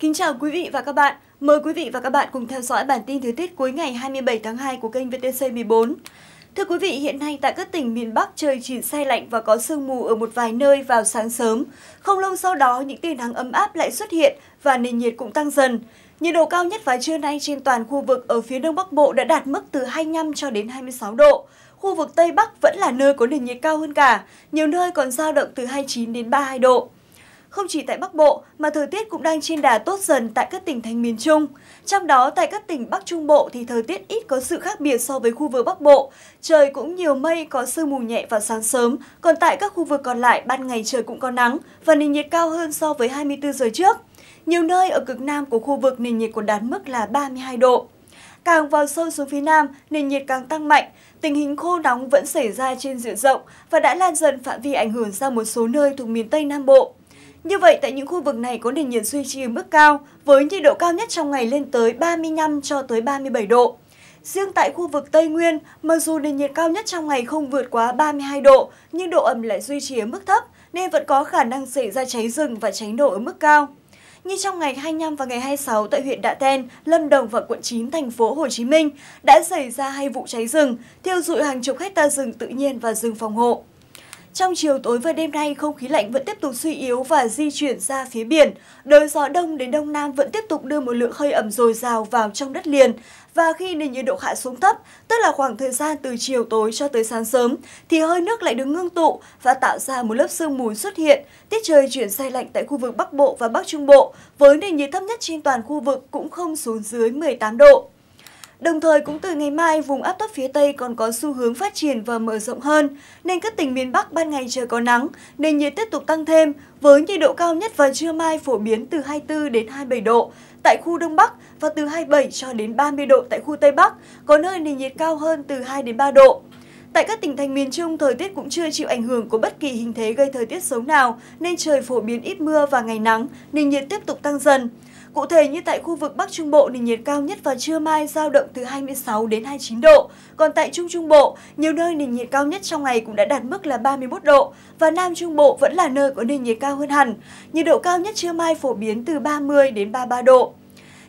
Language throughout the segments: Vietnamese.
Kính chào quý vị và các bạn. Mời quý vị và các bạn cùng theo dõi bản tin thời tiết cuối ngày 27 tháng 2 của kênh VTC 14. Thưa quý vị, hiện nay tại các tỉnh miền Bắc trời chỉ say lạnh và có sương mù ở một vài nơi vào sáng sớm. Không lâu sau đó, những tia nắng ấm áp lại xuất hiện và nền nhiệt cũng tăng dần. Nhiệt độ cao nhất vào trưa nay trên toàn khu vực ở phía Đông Bắc Bộ đã đạt mức từ 25 cho đến 26 độ. Khu vực Tây Bắc vẫn là nơi có nền nhiệt cao hơn cả, nhiều nơi còn dao động từ 29 đến 32 độ. Không chỉ tại Bắc Bộ mà thời tiết cũng đang trên đà tốt dần tại các tỉnh thành miền Trung. Trong đó tại các tỉnh Bắc Trung Bộ thì thời tiết ít có sự khác biệt so với khu vực Bắc Bộ. Trời cũng nhiều mây có sương mù nhẹ vào sáng sớm, còn tại các khu vực còn lại ban ngày trời cũng có nắng và nền nhiệt cao hơn so với 24 giờ trước. Nhiều nơi ở cực nam của khu vực nền nhiệt còn đạt mức là 32 độ. Càng vào sâu xuống phía Nam, nền nhiệt càng tăng mạnh, tình hình khô nóng vẫn xảy ra trên diện rộng và đã lan dần phạm vi ảnh hưởng ra một số nơi thuộc miền Tây Nam Bộ. Như vậy, tại những khu vực này có nền nhiệt duy trì ở mức cao, với nhiệt độ cao nhất trong ngày lên tới 35 cho tới 37 độ. Riêng tại khu vực Tây Nguyên, mặc dù nền nhiệt cao nhất trong ngày không vượt quá 32 độ, nhưng độ ẩm lại duy trì ở mức thấp, nên vẫn có khả năng xảy ra cháy rừng và cháy nổ ở mức cao. Như trong ngày 25 và ngày 26 tại huyện Đạ Ten, Lâm Đồng và quận 9 thành phố Hồ Chí Minh đã xảy ra hai vụ cháy rừng, thiêu dụi hàng chục hecta rừng tự nhiên và rừng phòng hộ. Trong chiều tối và đêm nay, không khí lạnh vẫn tiếp tục suy yếu và di chuyển ra phía biển. Đới gió đông đến đông nam vẫn tiếp tục đưa một lượng hơi ẩm dồi dào vào trong đất liền. Và khi nền nhiệt độ hạ xuống thấp, tức là khoảng thời gian từ chiều tối cho tới sáng sớm, thì hơi nước lại được ngưng tụ và tạo ra một lớp sương mù xuất hiện. Tiết trời chuyển say lạnh tại khu vực Bắc Bộ và Bắc Trung Bộ, với nền nhiệt thấp nhất trên toàn khu vực cũng không xuống dưới 18 độ. Đồng thời cũng từ ngày mai, vùng áp thấp phía Tây còn có xu hướng phát triển và mở rộng hơn, nên các tỉnh miền Bắc ban ngày trời có nắng, nền nhiệt tiếp tục tăng thêm, với nhiệt độ cao nhất vào trưa mai phổ biến từ 24 đến 27 độ tại khu Đông Bắc và từ 27 cho đến 30 độ tại khu Tây Bắc, có nơi nền nhiệt cao hơn từ 2 đến 3 độ. Tại các tỉnh thành miền Trung, thời tiết cũng chưa chịu ảnh hưởng của bất kỳ hình thế gây thời tiết xấu nào, nên trời phổ biến ít mưa và ngày nắng, nền nhiệt tiếp tục tăng dần. Cụ thể như tại khu vực Bắc Trung Bộ nền nhiệt cao nhất vào trưa mai giao động từ 26 đến 29 độ, còn tại Trung Trung Bộ, nhiều nơi nền nhiệt cao nhất trong ngày cũng đã đạt mức là 31 độ và Nam Trung Bộ vẫn là nơi có nền nhiệt cao hơn hẳn. Nhiệt độ cao nhất trưa mai phổ biến từ 30 đến 33 độ.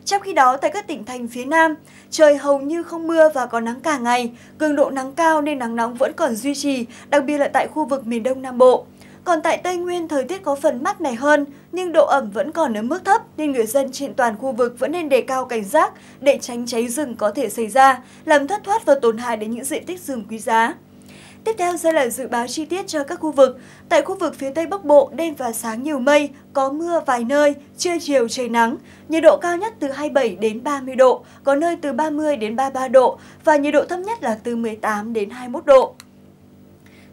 Trong khi đó, tại các tỉnh thành phía Nam, trời hầu như không mưa và có nắng cả ngày, cường độ nắng cao nên nắng nóng vẫn còn duy trì, đặc biệt là tại khu vực miền Đông Nam Bộ. Còn tại Tây Nguyên, thời tiết có phần mát mẻ hơn, nhưng độ ẩm vẫn còn ở mức thấp nên người dân trên toàn khu vực vẫn nên đề cao cảnh giác để tránh cháy rừng có thể xảy ra, làm thất thoát và tổn hại đến những diện tích rừng quý giá. Tiếp theo sẽ là dự báo chi tiết cho các khu vực. Tại khu vực phía Tây Bắc Bộ, đêm và sáng nhiều mây, có mưa vài nơi, trưa chiều trời nắng, nhiệt độ cao nhất từ 27 đến 30 độ, có nơi từ 30 đến 33 độ và nhiệt độ thấp nhất là từ 18 đến 21 độ.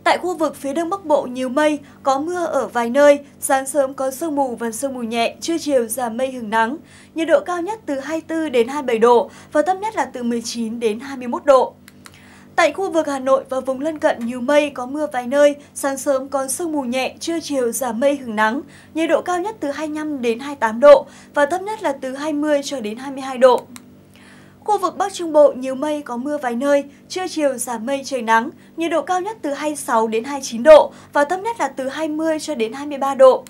Tại khu vực phía đông bắc bộ nhiều mây, có mưa ở vài nơi, sáng sớm có sương mù và sương mù nhẹ, trưa chiều giảm mây hứng nắng. Nhiệt độ cao nhất từ 24 đến 27 độ và thấp nhất là từ 19 đến 21 độ. Tại khu vực Hà Nội và vùng lân cận nhiều mây, có mưa vài nơi, sáng sớm có sương mù nhẹ, trưa chiều giảm mây hứng nắng. Nhiệt độ cao nhất từ 25 đến 28 độ và thấp nhất là từ 20 cho đến 22 độ. Khu vực Bắc Trung Bộ nhiều mây có mưa vài nơi, trưa chiều giảm mây trời nắng, nhiệt độ cao nhất từ 26 đến 29 độ và thấp nhất là từ 20 cho đến 23 độ.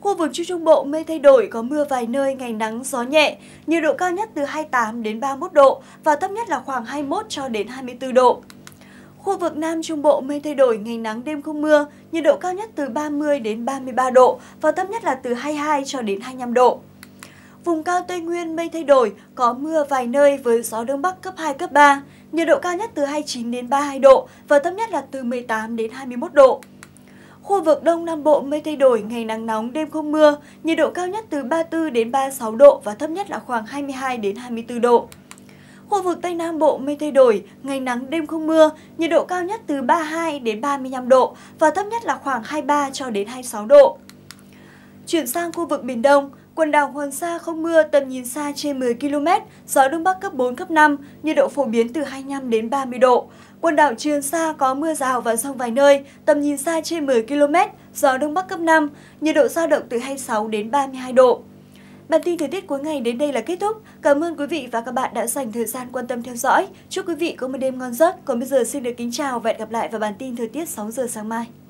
Khu vực Trung Trung Bộ mây thay đổi có mưa vài nơi, ngày nắng, gió nhẹ, nhiệt độ cao nhất từ 28 đến 31 độ và thấp nhất là khoảng 21 cho đến 24 độ. Khu vực Nam Trung Bộ mây thay đổi, ngày nắng, đêm không mưa, nhiệt độ cao nhất từ 30 đến 33 độ và thấp nhất là từ 22 cho đến 25 độ. Vùng cao Tây Nguyên mây thay đổi, có mưa vài nơi với gió đông bắc cấp 2, cấp 3. Nhiệt độ cao nhất từ 29 đến 32 độ và thấp nhất là từ 18 đến 21 độ. Khu vực Đông Nam Bộ mây thay đổi, ngày nắng nóng, đêm không mưa, nhiệt độ cao nhất từ 34 đến 36 độ và thấp nhất là khoảng 22 đến 24 độ. Khu vực Tây Nam Bộ mây thay đổi, ngày nắng đêm không mưa, nhiệt độ cao nhất từ 32 đến 35 độ và thấp nhất là khoảng 23 cho đến 26 độ. Chuyển sang khu vực Biển Đông, Quần đảo Hoàng Sa không mưa, tầm nhìn xa trên 10 km, gió Đông Bắc cấp 4, cấp 5, nhiệt độ phổ biến từ 25 đến 30 độ. Quần đảo Trường Sa có mưa rào và rông vài nơi, tầm nhìn xa trên 10 km, gió Đông Bắc cấp 5, nhiệt độ dao động từ 26 đến 32 độ. Bản tin thời tiết cuối ngày đến đây là kết thúc. Cảm ơn quý vị và các bạn đã dành thời gian quan tâm theo dõi. Chúc quý vị có một đêm ngon giấc. Còn bây giờ xin được kính chào và hẹn gặp lại vào bản tin thời tiết 6 giờ sáng mai.